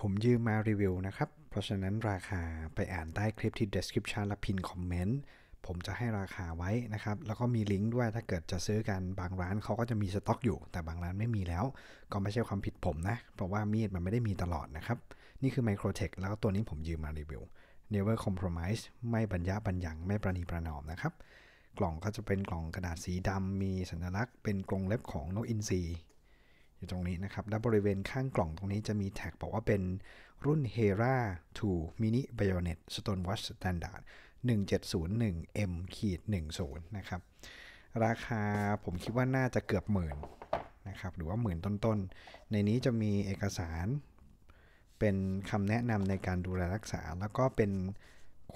ผมยืมมารีวิวนะครับ เพราะฉะนั้นราคาไปอ่านใต้คลิปที่ description และพินคอมเมนต์ ผมจะให้ราคาไว้นะครับ แล้วก็มีลิงก์ด้วย ถ้าเกิดจะซื้อกันบางร้านเขาก็จะมีสต็อกอยู่ แต่บางร้านไม่มีแล้ว ก็ไม่ใช่ความผิดผมนะ เพราะว่ามีดมันไม่ได้มีตลอดนะครับ นี่คือ Microtech แล้วตัวนี้ผมยืมมารีวิว Never Compromise ไม่บรรยะบรรยัง ไม่ประนีประนอมนะครับ กล่องก็จะเป็นกล่องกระดาษสีดำมีสัญลักษณ์เป็นกรงเล็บของนกอินทรีอยู่ตรงนี้นะครับและบริเวณข้างกล่องตรงนี้จะมีแท็กบอกว่าเป็นรุ่น Hera 2 Mini Bayonet Stonewatch Standard 1701 M 10นะครับ ราคาผมคิดว่าน่าจะเกือบหมื่นนะครับ หรือว่าหมื่นต้น ๆ ในนี้จะมีเอกสาร เป็นคำแนะนำในการดูแลรักษา แล้วก็เป็น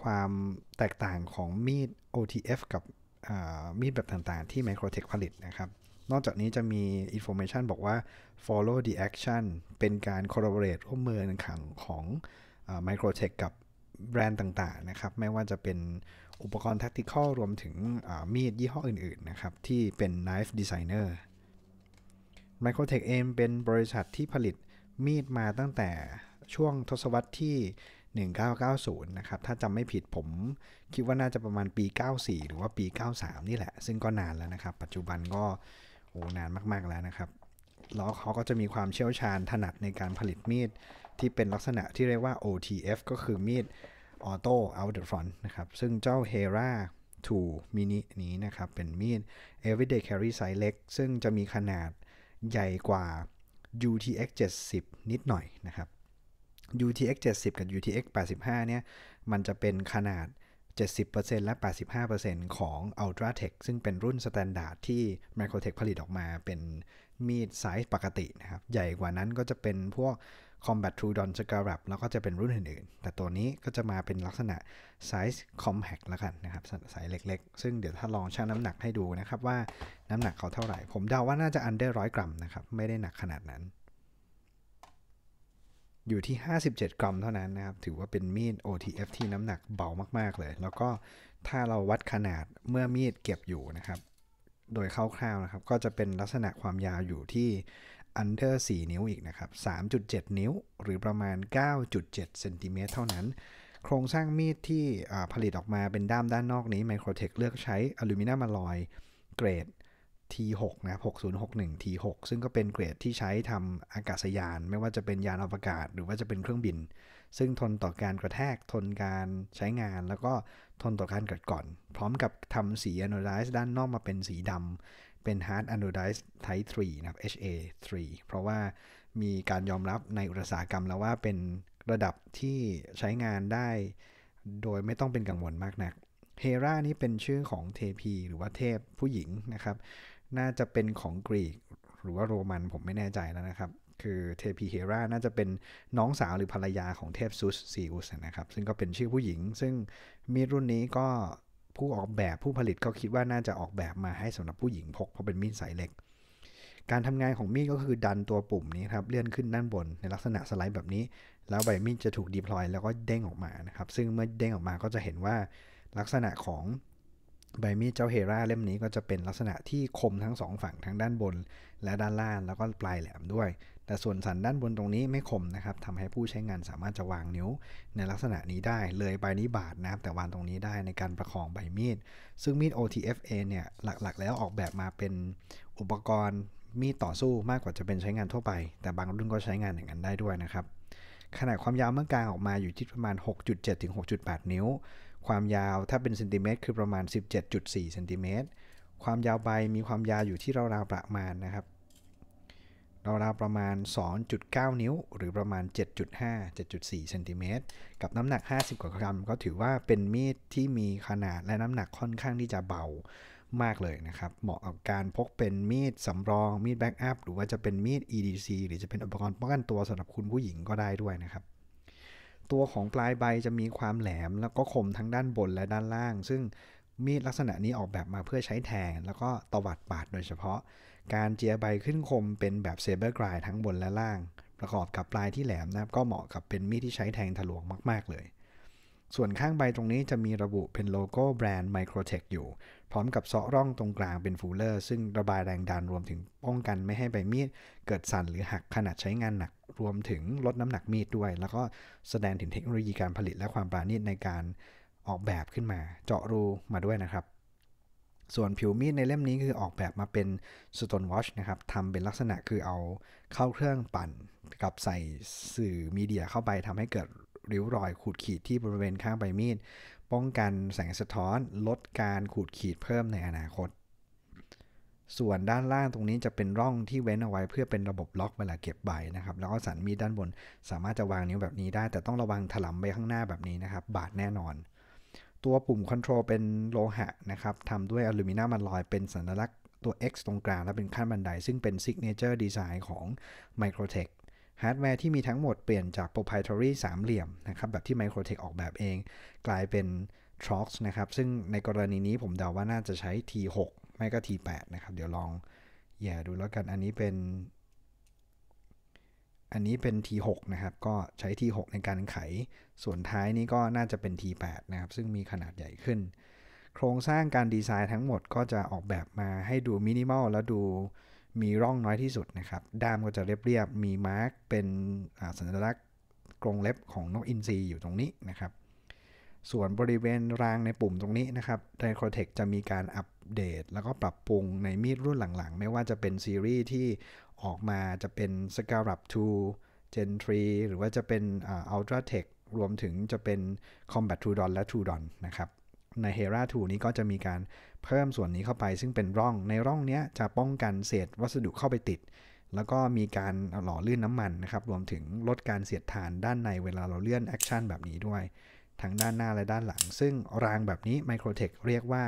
ความแตกต่างของมีด OTF กับมีดแบบต่างๆ ที่ Microtech ผลิตนะครับนอกจากนี้จะมีอินโฟเมชันบอกว่า follow the action เป็นการ collaborate ร่วมมือขังของ microtech กับแบรนด์ต่างๆนะครับ ไม่ว่าจะเป็นอุปกรณ์ tactical รวมถึงมีดยี่ห้ออื่นๆนะครับที่เป็น knife designer microtech เองเป็นบริษัทที่ผลิตมีดมาตั้งแต่ช่วงทศวรรษที่ 1990นะครับ ถ้าจำไม่ผิดผมคิดว่าน่าจะประมาณปี 94 หรือว่าปี 93 นี่แหละ ซึ่งก็นานแล้วนะครับ ปัจจุบันก็โอ้ นานมาก ๆ แล้วนะครับ แล้วเขาก็จะมีความเชี่ยวชาญถนัดในการผลิตมีด ที่เป็นลักษณะที่เรียกว่า OTF ก็คือมีด Auto Out the Front นะครับ ซึ่งเจ้า Hera 2 Mini นี้นะครับ เป็นมีด Everyday Carry Size เล็ก ซึ่งจะมีขนาดใหญ่กว่า UTX 70 นิดหน่อยนะครับ UTX 70 กับ UTX 85 เนี่ย มันจะเป็นขนาด70%และ 85%ของ Ultratech ซึ่งเป็นรุ่นสแตนดาร์ดที่ Microtech ผลิตออกมาเป็นมีดไซส์ปกติ นะครับ ใหญ่กว่านั้นก็จะเป็นพวก Combat True d o n Scarab แล้วก็จะเป็นรุ่นอื่นๆแต่ตัวนี้ก็จะมาเป็นลักษณะไซส์ compact แล้วกันนะครับไซส์เล็ก ๆ ซึ่งเดี๋ยวถ้าลองชั่งน้ำหนักให้ดูนะครับ ว่าน้ำหนักเขาเท่าไหร่ ผมเดาว่าน่าจะอันเดอร์ร้อยกรัมนะครับไม่ได้หนักขนาดนั้นอยู่ที่ 57 กรัม เท่านั้นนะครับ ถือว่าเป็นมีด OTF ที่น้ำหนักเบามาก ๆ เลย แล้วก็ถ้าเราวัดขนาดเมื่อมีดเก็บอยู่นะครับ โดยคร่าวๆนะครับ ก็จะเป็นลักษณะความยาวอยู่ที่ under 4 นิ้วอีกนะครับ 3.7 นิ้ว หรือประมาณ 9.7 เซนติเมตรเท่านั้น โครงสร้างมีดที่ผลิตออกมาเป็นด้ามด้านนอกนี้ไมโครเทคเลือกใช้อลูมิเนียมอลอยเกรด T6 นะครับ6061 T6 ซึ่งก็เป็นเกรดที่ใช้ทำอากาศยาน ไม่ว่าจะเป็นยานอวกาศ หรือว่าจะเป็นเครื่องบิน ซึ่งทนต่อการกระแทก ทนการใช้งาน แล้วก็ทนต่อการกิดก่อน พร้อมกับทำสีอนูไดซ์ด้านนอกมาเป็นสีดำ เป็น Hard a n o d i z e Type 3นะครับ HA3 เพราะว่ามีการยอมรับในอุตสาหกรรมแล้วว่าเป็นระดับที่ใช้งานได้โดยไม่ต้องเป็นกังวลมากนักเฮรานี้เป็นชื่อของเทพีหรือว่าเทพผู้หญิงนะครับน่าจะเป็นของกรีก หรือว่าโรมันผมไม่แน่ใจแล้วนะครับ คือเทพีเฮราน่าจะเป็นน้องสาวหรือภรรยาของเทพซุสซีอุสนะครับ ซึ่งก็เป็นชื่อผู้หญิง ซึ่งมีดรุ่นนี้ก็ผู้ออกแบบผู้ผลิตเขาคิดว่าน่าจะออกแบบมาให้สำหรับผู้หญิงพก เพราะเป็นมีดสายเหล็ก การทำงานของมีดก็คือดันตัวปุ่มนี้ครับ เลื่อนขึ้นด้านบนในลักษณะสไลด์แบบนี้ แล้วใบมีดจะถูกดีพลอยแล้วก็เด้งออกมานะครับซึ่งเมื่อเด้งออกมาก็จะเห็นว่าลักษณะของใบมีดเจ้าเฮราเล่มนี้ก็จะเป็นลักษณะที่คมทั้งสองฝั่งทั้งด้านบน และด้านล่างแล้วก็ปลายแหลมด้วย แต่ส่วนสันด้านบนตรงนี้ไม่คมนะครับทำให้ผู้ใช้งานสามารถจะวางนิ้ว ในลักษณะนี้ได้ เลยใบนี้บาดนะครับ แต่วางตรงนี้ได้ในการประคองใบมีดซึ่งมีด OTFA เนี่ยหลักๆ แล้วออกแบบมาเป็นอุปกรณ์มีดต่อสู้มากกว่าจะเป็นใช้งานทั่วไป แต่บางรุ่นก็ใช้งานอย่างนั้นได้ด้วยนะครับขนาดความยาวเมื่อกลางออกมาอยู่ที่ประมาณ 6.7ถึง6.8 นิ้วความยาวถ้าเป็นเซนติเมตร คือประมาณ 17.4เซนติเมตรความยาวใบมีความยาวอยู่ที่ราวๆประมาณนะครับ ราวๆประมาณ 2.9 นิ้ว หรือประมาณ 7.5 7.4เซนติเมตรกับน้ำหนัก 50 กว่ากรัมก็ถือว่าเป็นมีดที่มีขนาดและน้ำหนักค่อนข้างที่จะเบามากเลยนะครับ เหมาะกับการพกเป็นมีดสำรองมีดแบ็กอัพหรือว่าจะเป็นมีด EDC หรือจะเป็นอุปกรณ์ป้องกันตัวสำหรับคุณผู้หญิงก็ได้ด้วยนะครับตัวของปลายใบจะมีความแหลม แล้วก็คมทั้งด้านบนและด้านล่าง ซึ่งมีดลักษณะนี้ออกแบบมาเพื่อใช้แทง แล้วก็ตวัดปาดโดยเฉพาะ การเจียใบขึ้นคมเป็นแบบเซเบอร์กรายทั้งบนและล่าง ประกอบกับปลายที่แหลมนะครับก็เหมาะกับเป็นมีดที่ใช้แทงทะลวงมากๆเลยส่วนข้างใบตรงนี้จะมีระบุเป็นโลโก้แบรนด์ Microtech อยู่ พร้อมกับเซาะร่องตรงกลางเป็นฟูลเลอร์ซึ่งระบายแรงดันรวมถึงป้องกันไม่ให้ใบมีดเกิดสั่น หรือหักขณะใช้งานหนัก รวมถึงลดน้ำหนักมีดด้วย แล้วก็แสดงถึงเทคโนโลยีการผลิตและความปราณีตในการออกแบบขึ้นมาเจาะรูมาด้วยนะครับ ส่วนผิวมีดในเล่มนี้คือออกแบบมาเป็น stone w a h นะครับทำเป็นลักษณะคือเอา เข้าเครื่องปั่นกับใส่สื่อมีเดียเข้าไปทำให้เกิดริ้วรอยขูดขีดที่บริเวณข้างใบมีดป้องกันแสงสะท้อนลดการขูดขีดเพิ่มในอนาคต ส่วนด้านล่างตรงนี้จะเป็นร่องที่เว้นเอาไว้เพื่อเป็นระบบล็อกเวลาเก็บใบนะครับแล้วก็สันมีดด้านบนสามารถจะวางนิ้วแบบนี้ได้แต่ต้องระวังถลำไปข้างหน้าแบบนี้นะครับบาดแน่นอน ตัวปุ่มคอนโทรลเป็นโลหะนะครับทำด้วยอลูมิเนียมอลอยเป็นสัญลักษณ์ตัว X ตรงกลาง และเป็นขั้นบันได ซึ่งเป็นซิกเนเจอร์ดีไซน์ของ Microtech ฮาร์ดแวร์ที่มีทั้งหมดเปลี่ยนจาก proprietary สามเหลี่ยมนะครับแบบที่ Microtech ออกแบบเอง กลายเป็น t r o x นะครับ ซึ่งในกรณีนี้ผมเดาว่าน่าจะใช้ T6 ไม่ก็ T8 นะครับ เดี๋ยวลองแย่ดูแล้วกันอันนี้เป็น อันนี้เป็น T6 นะครับ ก็ใช้ T6 ในการไขส่วนท้ายนี้ก็น่าจะเป็น T8 นะครับ ซึ่งมีขนาดใหญ่ขึ้น โครงสร้างการดีไซน์ทั้งหมดก็จะออกแบบมาให้ดูมินิมอลแล้วดูมีร่องน้อยที่สุดนะครับ ด้ามก็จะเรียบๆ มีมาร์กเป็นสัญลักษณ์กรงเล็บของนกอินทรีอยู่ตรงนี้นะครับ ส่วนบริเวณรางในปุ่มตรงนี้นะครับ ไดโครเทคจะมีการอัปเดตแล้วก็ปรับปรุงในมีดรุ่นหลังๆ ไม่ว่าจะเป็นซีรีส์ที่ออกมาจะเป็นสกาลับ2 Gen 3หรือว่าจะเป็นอัลตราเทครวมถึงจะเป็น Combat 2 Don และ2 Don นะครับ ใน Hera 2นี้ก็จะมีการเพิ่มส่วนนี้เข้าไปซึ่งเป็นร่องในร่องนี้จะป้องกันเศษวัสดุเข้าไปติด แล้วก็มีการหล่อลื่นน้ำมันนะครับ รวมถึงลดการเสียดทานด้านในเวลาเราเลื่อนแอคชั่นแบบนี้ด้วยทั้งด้านหน้าและด้านหลัง ซึ่งรางแบบนี้ไมโครเทคเรียกว่า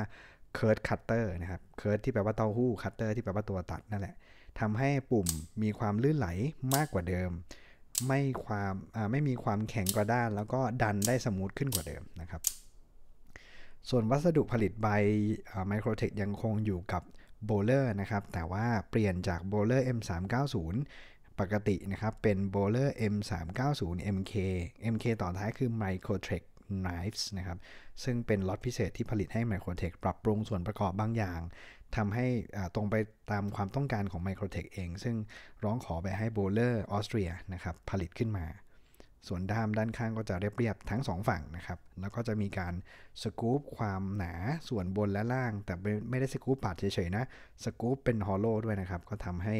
เคิร์ดคัตเตอร์นะครับเคิร์ดที่แปลว่าเต้าหู้คัตเตอร์ที่แปลว่าตัวตัดนั่นแหละทำให้ปุ่มมีความลื่นไหลมากกว่าเดิม ไม่ความไม่มีความแข็งกระด้านแล้วก็ดันได้สมูทขึ้นกว่าเดิมนะครับส่วนวัสดุผลิตใบไมโครเทคยังคงอยู่กับโบเลอร์นะครับแต่ว่าเปลี่ยนจากโบเลอร์ M390 ปกตินะครับเป็นโบเลอร์ M390 MK MK ต่อท้ายคือ Microtech Knives นะครับซึ่งเป็นล็อตพิเศษที่ผลิตให้ Microtech ปรับปรุงส่วนประกอบบางอย่างทำให้ตรงไปตามความต้องการของ Microtech เอง ซึ่งร้องขอไปให้โบเลอร์ออสเตรียนะครับผลิตขึ้นมาส่วนด้ามด้านข้างก็จะเรียบๆทั้ง2ฝั่งนะครับ แล้วก็จะมีการสกู๊ปความหนาส่วนบนและล่าง แต่ไม่ได้สกู๊ปปาดเฉยๆนะสกู๊ปเป็นฮอลโลด้วยนะครับ ก็ทำให้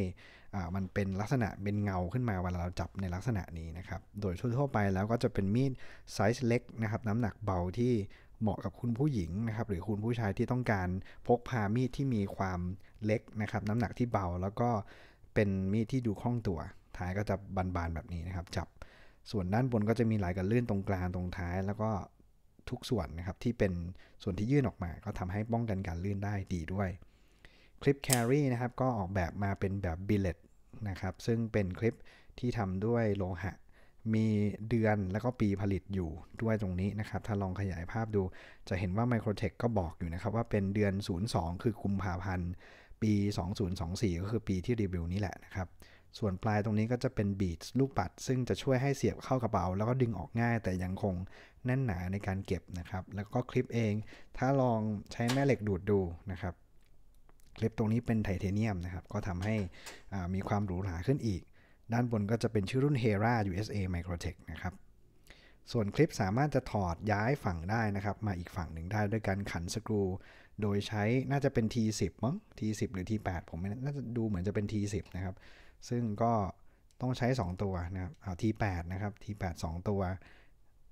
มันเป็นลักษณะเป็นเงาขึ้นมาเวลาเราจับในลักษณะนี้นะครับ โดยทั่วไปแล้วก็จะเป็นมีดไซส์เล็กนะครับ น้ำหนักเบาที่เหมาะกับคุณผู้หญิงนะครับ หรือคุณผู้ชายที่ต้องการพกพามีดที่มีความเล็กนะครับ น้ำหนักที่เบาแล้วก็เป็นมีดที่ดูคล่องตัว ท้ายก็จะบานๆแบบนี้นะครับ จับส่วนด้านบนก็จะมีหลกระลื่นตรงกลางตรงท้ายแล้วก็ทุกส่วนนะครับที่เป็นส่วนที่ยื่นออกมาก็ทำให้ป้องกันการลื่นได้ดีด้วยคลิปแครี่นะครับก็ออกแบบมาเป็นแบบบิลเลตนะครับ ซึ่งเป็นคลิปที่ทำด้วยโลหะ มีเดือนแล้วก็ปีผลิตอยู่ด้วยตรงนี้นะครับ ถ้าลองขยายภาพดูจะเห็นว่า Microtech ก็บอกอยู่นะครับว่าเป็นเดือน 02 คือกุมภาพันธ์ ปี 2024 ก็คือปีที่รีวิวนี้แหละนะครับส่วนปลายตรงนี้ก็จะเป็นบีดลูกปัด ซึ่งจะช่วยให้เสียบเข้ากระเป๋า แล้วก็ดึงออกง่าย แต่ยังคงแน่นหนาในการเก็บนะครับ แล้วก็คลิปเอง ถ้าลองใช้แม่เหล็กดูดดูนะครับ คลิปตรงนี้เป็นไทเทเนียมนะครับ ก็ทำให้มีความหรูหราขึ้นอีก ด้านบนก็จะเป็นชื่อรุ่น Hera USA Microtech นะครับ ส่วนคลิปสามารถจะถอดย้ายฝั่งได้นะครับมาอีกฝั่งหนึ่งได้ด้วยการขันสกรูโดยใช้น่าจะเป็น T10 มั้ง T10 หรือ T8 ผมไม่น่าจะดูเหมือนจะเป็น T10 นะครับซึ่งก็ต้องใช้ 2 ตัวนะครับ เอา T8 นะครับ T8 2 ตัว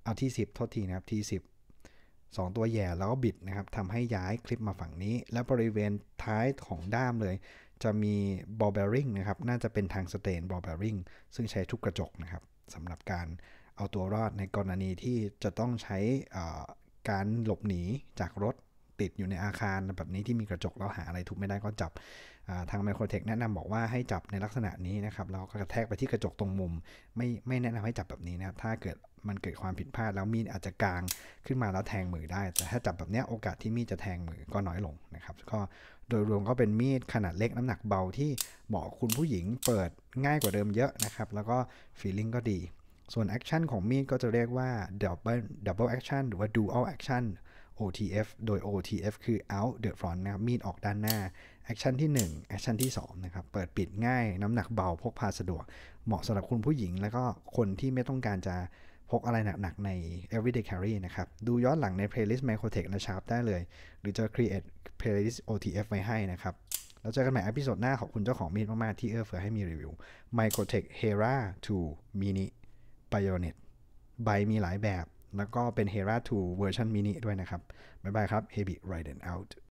เอา T10 โทษทีนะครับ T10 2 ตัวแย่แล้วก็บิดนะครับทำให้ย้ายคลิปมาฝั่งนี้ และบริเวณท้ายของด้ามเลย จะมีบอลเบริงนะครับ น่าจะเป็นทางสเตนบอลเบริงซึ่งใช้ทุกกระจกนะครับสำหรับการเอาตัวรอดในกรณีที่จะต้องใช้การหลบหนีจากรถติดอยู่ในอาคารแบบนี้ที่มีกระจกแล้วหาอะไรทุบไม่ได้ก็จับทางไมโครเทคแนะนำบอกว่าให้จับในลักษณะนี้นะครับแล้วก็กระแทกไปที่กระจกตรงมุม ไม่ไม่แนะนำให้จับแบบนี้นะครับถ้าเกิดมันเกิดความผิดพลาดแล้วมีดอาจจะกางขึ้นมาแล้วแทงมือได้ แต่ถ้าจับแบบนี้โอกาสที่มีดจะแทงมือก็น้อยลงนะครับก็โดยรวมก็เป็นมีด ขนาดเล็กน้ำหนักเบาที่เหมาะคุณผู้หญิงเปิดง่ายกว่าเดิมเยอะนะครับแล้วก็ฟีลลิ่งก็ดีส่วนแอคชั่นของมีดก็จะเรียกว่าเบิลดับเบิลแอคชั่นหรือว่าดูอัลแอคชั่น OTF โดย OTF คือ out the front นะครับ มีดออกด้านหน้า แอคชั่นที่ 1 แอคชั่นที่2นะครับ เปิดปิดง่าย น้ำหนักเบา พกพาสะดวก เหมาะสำหรับคุณผู้หญิง แล้วก็คนที่ไม่ต้องการจะพกอะไรหนักๆใน everyday carry นะครับ ดูย้อนหลังใน playlist Microtech และ Sharp ได้เลย หรือจะ create playlist OTF ไว้ให้นะครับ แล้วเจอกันใหม่อพิสซดหน้าขอบคุณเจ้าของมีดมากๆ ที่เอื้อเฟื้อให้มีรีวิว Microtech Hera 2 Mini Bayonet ใบมีหลายแบบแล้วก็เป็น Hera 2เวอร์ชันมินิด้วยนะครับ บ๊ายบายครับ Heavy Ride n d Out